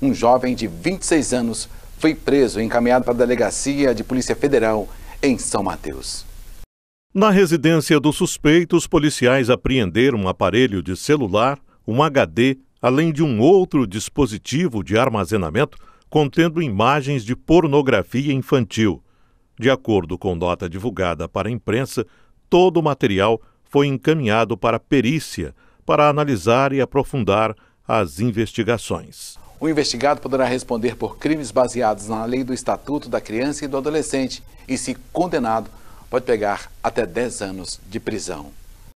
um jovem de 26 anos foi preso e encaminhado para a delegacia de Polícia Federal em São Mateus. Na residência do suspeito, os policiais apreenderam um aparelho de celular, um HD, além de um outro dispositivo de armazenamento contendo imagens de pornografia infantil. De acordo com nota divulgada para a imprensa, todo o material foi encaminhado para perícia para analisar e aprofundar as investigações. O investigado poderá responder por crimes baseados na lei do Estatuto da Criança e do Adolescente e, se condenado, pode pegar até 10 anos de prisão.